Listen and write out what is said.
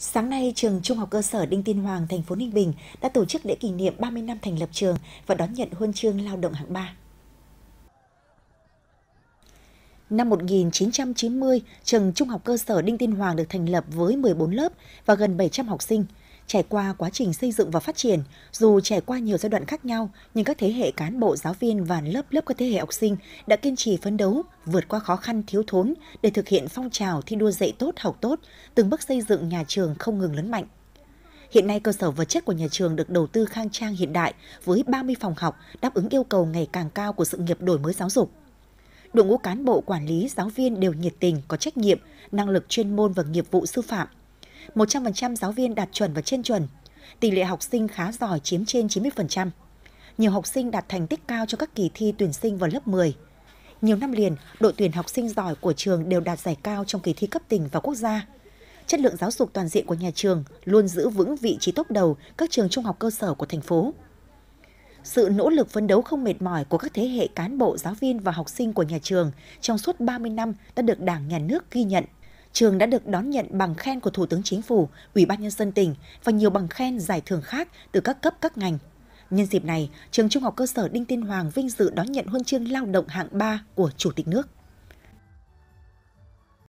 Sáng nay, trường Trung học cơ sở Đinh Tiên Hoàng, thành phố Ninh Bình đã tổ chức lễ kỷ niệm 30 năm thành lập trường và đón nhận huân chương lao động hạng 3. Năm 1990, trường Trung học cơ sở Đinh Tiên Hoàng được thành lập với 14 lớp và gần 700 học sinh. Trải qua quá trình xây dựng và phát triển, dù trải qua nhiều giai đoạn khác nhau, nhưng các thế hệ cán bộ, giáo viên và lớp lớp các thế hệ học sinh đã kiên trì phấn đấu, vượt qua khó khăn thiếu thốn để thực hiện phong trào thi đua dạy tốt, học tốt, từng bước xây dựng nhà trường không ngừng lớn mạnh. Hiện nay cơ sở vật chất của nhà trường được đầu tư khang trang hiện đại với 30 phòng học đáp ứng yêu cầu ngày càng cao của sự nghiệp đổi mới giáo dục. Đội ngũ cán bộ quản lý, giáo viên đều nhiệt tình, có trách nhiệm, năng lực chuyên môn và nghiệp vụ sư phạm – 100% giáo viên đạt chuẩn và trên chuẩn. Tỷ lệ học sinh khá giỏi chiếm trên 90%. Nhiều học sinh đạt thành tích cao cho các kỳ thi tuyển sinh vào lớp 10. Nhiều năm liền, đội tuyển học sinh giỏi của trường đều đạt giải cao trong kỳ thi cấp tỉnh và quốc gia. Chất lượng giáo dục toàn diện của nhà trường luôn giữ vững vị trí tốt đầu các trường trung học cơ sở của thành phố sự nỗ lực phấn đấu không mệt mỏi của các thế hệ cán bộ, giáo viên và học sinh của nhà trường trong suốt 30 năm đã được Đảng, Nhà nước ghi nhận, trường đã được đón nhận bằng khen của Thủ tướng Chính phủ, Ủy ban nhân dân tỉnh và nhiều bằng khen giải thưởng khác từ các cấp các ngành. Nhân dịp này, trường Trung học cơ sở Đinh Tiên Hoàng vinh dự đón nhận huân chương lao động hạng 3 của Chủ tịch nước.